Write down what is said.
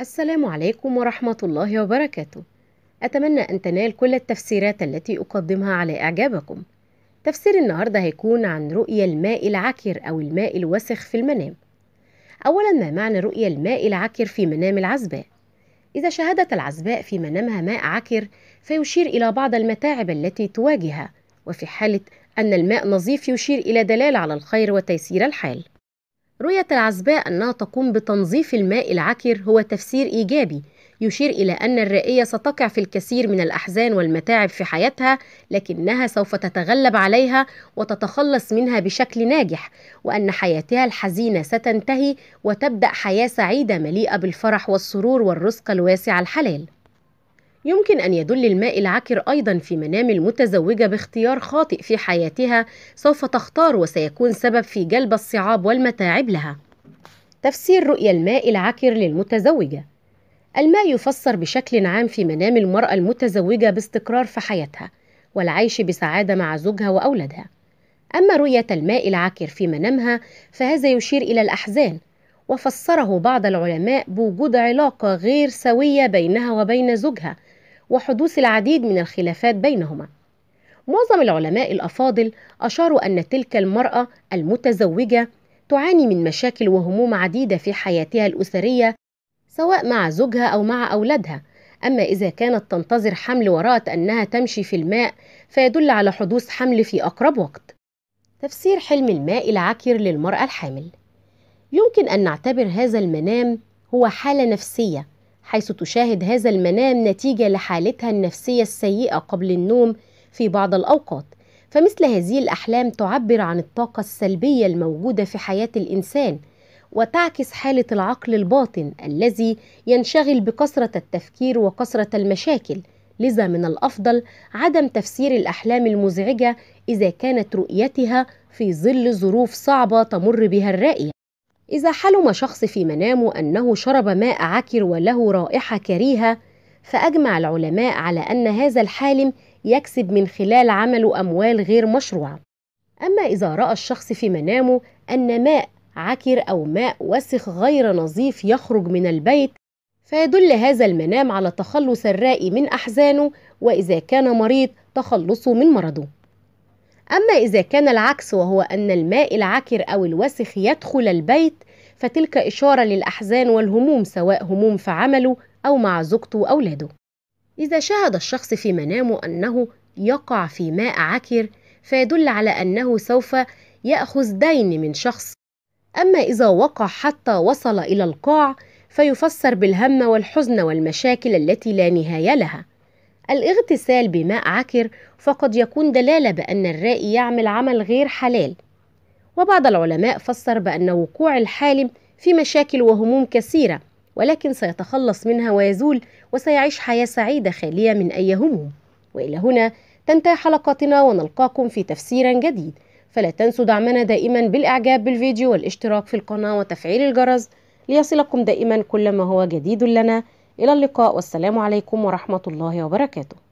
السلام عليكم ورحمة الله وبركاته أتمنى أن تنال كل التفسيرات التي أقدمها على إعجابكم تفسير النهاردة هيكون عن رؤية الماء العكر أو الماء الوسخ في المنام أولا ما معنى رؤية الماء العكر في منام العزباء؟ إذا شاهدت العزباء في منامها ماء عكر فيشير إلى بعض المتاعب التي تواجهها وفي حالة أن الماء نظيف يشير إلى دلالة على الخير وتيسير الحال رؤية العزباء أنها تقوم بتنظيف الماء العكر هو تفسير إيجابي يشير إلى أن الرائية ستقع في الكثير من الأحزان والمتاعب في حياتها لكنها سوف تتغلب عليها وتتخلص منها بشكل ناجح وأن حياتها الحزينة ستنتهي وتبدأ حياة سعيدة مليئة بالفرح والسرور والرزق الواسع الحلال يمكن أن يدل الماء العكر أيضا في منام المتزوجة باختيار خاطئ في حياتها سوف تختار وسيكون سبب في جلب الصعاب والمتاعب لها تفسير رؤية الماء العكر للمتزوجة الماء يفسر بشكل عام في منام المرأة المتزوجة باستقرار في حياتها والعيش بسعادة مع زوجها وأولادها أما رؤية الماء العكر في منامها فهذا يشير إلى الأحزان وفسره بعض العلماء بوجود علاقة غير سوية بينها وبين زوجها وحدوث العديد من الخلافات بينهما معظم العلماء الافاضل اشاروا ان تلك المراه المتزوجه تعاني من مشاكل وهموم عديده في حياتها الاسريه سواء مع زوجها او مع اولادها اما اذا كانت تنتظر حمل ورات انها تمشي في الماء فيدل على حدوث حمل في اقرب وقت تفسير حلم الماء العكر للمراه الحامل يمكن ان نعتبر هذا المنام هو حاله نفسيه حيث تشاهد هذا المنام نتيجة لحالتها النفسية السيئة قبل النوم في بعض الأوقات فمثل هذه الأحلام تعبر عن الطاقة السلبية الموجودة في حياة الإنسان وتعكس حالة العقل الباطن الذي ينشغل بكثرة التفكير وكثرة المشاكل لذا من الأفضل عدم تفسير الأحلام المزعجة إذا كانت رؤيتها في ظل ظروف صعبة تمر بها الرائية إذا حلم شخص في منامه أنه شرب ماء عكر وله رائحة كريهة فأجمع العلماء على أن هذا الحالم يكسب من خلال عمله أموال غير مشروعة أما إذا رأى الشخص في منامه أن ماء عكر أو ماء وسخ غير نظيف يخرج من البيت فيدل هذا المنام على تخلص الرائي من أحزانه وإذا كان مريض تخلصه من مرضه أما إذا كان العكس وهو أن الماء العكر أو الوسخ يدخل البيت فتلك إشارة للأحزان والهموم سواء هموم في عمله أو مع زوجته وأولاده إذا شاهد الشخص في منامه أنه يقع في ماء عكر فيدل على أنه سوف يأخذ دين من شخص أما إذا وقع حتى وصل إلى القاع فيفسر بالهم والحزن والمشاكل التي لا نهاية لها الاغتسال بماء عكر فقد يكون دلالة بأن الرائي يعمل عمل غير حلال وبعض العلماء فسر بأن وقوع الحالم في مشاكل وهموم كثيرة ولكن سيتخلص منها ويزول وسيعيش حياة سعيدة خالية من أي هموم وإلى هنا تنتهي حلقتنا ونلقاكم في تفسير جديد فلا تنسوا دعمنا دائما بالإعجاب بالفيديو والاشتراك في القناة وتفعيل الجرس ليصلكم دائما كل ما هو جديد لنا إلى اللقاء والسلام عليكم ورحمة الله وبركاته